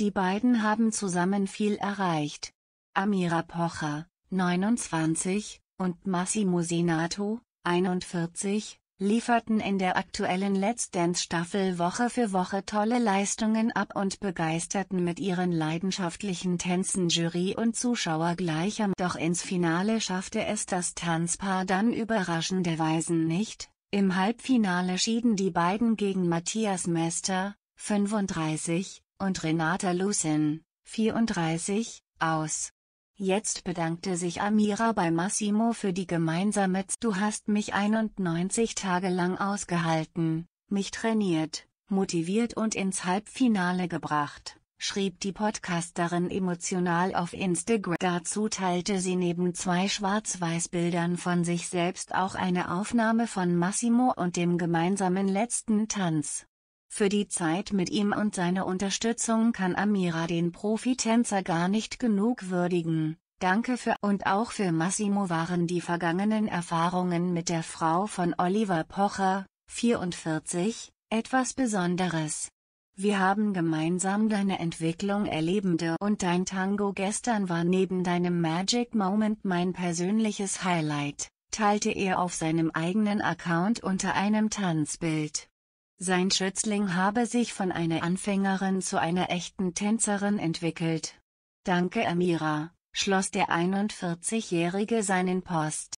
Die beiden haben zusammen viel erreicht. Amira Pocher, 29, und Massimo Senato, 41, lieferten in der aktuellen Let's Dance Staffel Woche für Woche tolle Leistungen ab und begeisterten mit ihren leidenschaftlichen Tänzen Jury und Zuschauer gleichermaßen. Doch ins Finale schaffte es das Tanzpaar dann überraschenderweise nicht. Im Halbfinale schieden die beiden gegen Matthias Mester, 35, und Renata Lucin, 34, aus. Jetzt bedankte sich Amira bei Massimo für die gemeinsame Z Du hast mich 91 Tage lang ausgehalten, mich trainiert, motiviert und ins Halbfinale gebracht, schrieb die Podcasterin emotional auf Instagram. Dazu teilte sie neben zwei Schwarz-Weiß-Bildern von sich selbst auch eine Aufnahme von Massimo und dem gemeinsamen letzten Tanz. Für die Zeit mit ihm und seine Unterstützung kann Amira den Profitänzer gar nicht genug würdigen. Danke für und auch für Massimo waren die vergangenen Erfahrungen mit der Frau von Oliver Pocher, 44, etwas Besonderes. Wir haben gemeinsam deine Entwicklung erlebende und dein Tango gestern war neben deinem Magic Moment mein persönliches Highlight, teilte er auf seinem eigenen Account unter einem Tanzbild. Sein Schützling habe sich von einer Anfängerin zu einer echten Tänzerin entwickelt. Danke Amira, schloss der 41-Jährige seinen Post.